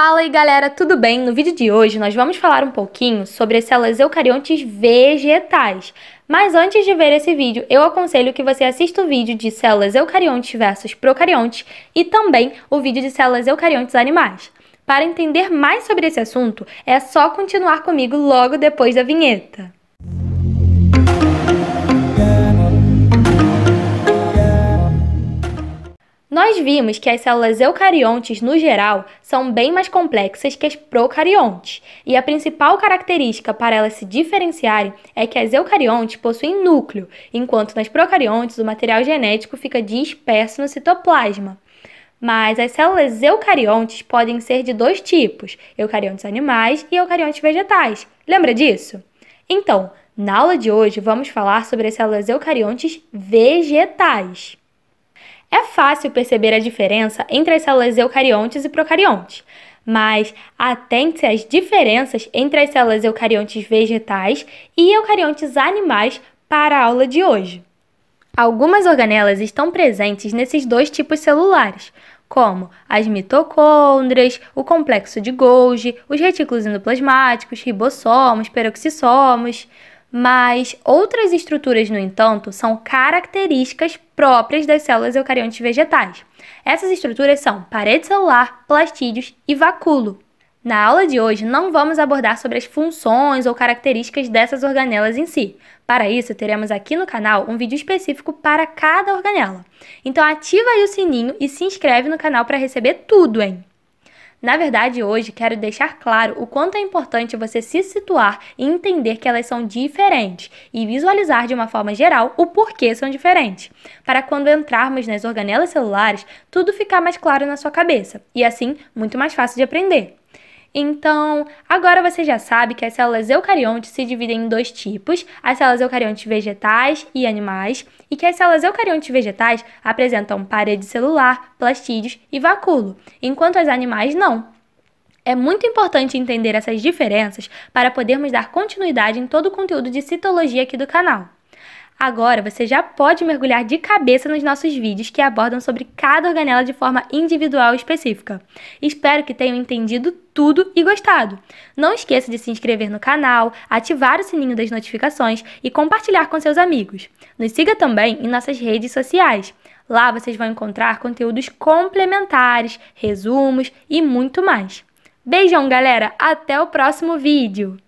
Fala aí galera, tudo bem? No vídeo de hoje nós vamos falar um pouquinho sobre as células eucariontes vegetais. Mas antes de ver esse vídeo, eu aconselho que você assista o vídeo de células eucariontes versus procariontes e também o vídeo de células eucariontes animais. Para entender mais sobre esse assunto, é só continuar comigo logo depois da vinheta. Nós vimos que as células eucariontes, no geral, são bem mais complexas que as procariontes, e a principal característica para elas se diferenciarem é que as eucariontes possuem núcleo, enquanto nas procariontes o material genético fica disperso no citoplasma. Mas as células eucariontes podem ser de dois tipos: eucariontes animais e eucariontes vegetais. Lembra disso? Então, na aula de hoje vamos falar sobre as células eucariontes vegetais. É fácil perceber a diferença entre as células eucariontes e procariontes, mas atente-se às diferenças entre as células eucariontes vegetais e eucariontes animais para a aula de hoje. Algumas organelas estão presentes nesses dois tipos celulares, como as mitocôndrias, o complexo de Golgi, os retículos endoplasmáticos, ribossomos, peroxissomos. Mas outras estruturas, no entanto, são características próprias das células eucariontes vegetais. Essas estruturas são parede celular, plastídeos e vacúolo. Na aula de hoje, não vamos abordar sobre as funções ou características dessas organelas em si. Para isso, teremos aqui no canal um vídeo específico para cada organela. Então ativa aí o sininho e se inscreve no canal para receber tudo, hein? Na verdade, hoje quero deixar claro o quanto é importante você se situar e entender que elas são diferentes e visualizar de uma forma geral o porquê são diferentes, para quando entrarmos nas organelas celulares, tudo ficar mais claro na sua cabeça e assim muito mais fácil de aprender. Então, agora você já sabe que as células eucariontes se dividem em dois tipos: as células eucariontes vegetais e animais, e que as células eucariontes vegetais apresentam parede celular, plastídeos e vacúolo, enquanto as animais não. É muito importante entender essas diferenças para podermos dar continuidade em todo o conteúdo de citologia aqui do canal. Agora você já pode mergulhar de cabeça nos nossos vídeos que abordam sobre cada organela de forma individual e específica. Espero que tenham entendido tudo e gostado. Não esqueça de se inscrever no canal, ativar o sininho das notificações e compartilhar com seus amigos. Nos siga também em nossas redes sociais. Lá vocês vão encontrar conteúdos complementares, resumos e muito mais. Beijão, galera! Até o próximo vídeo!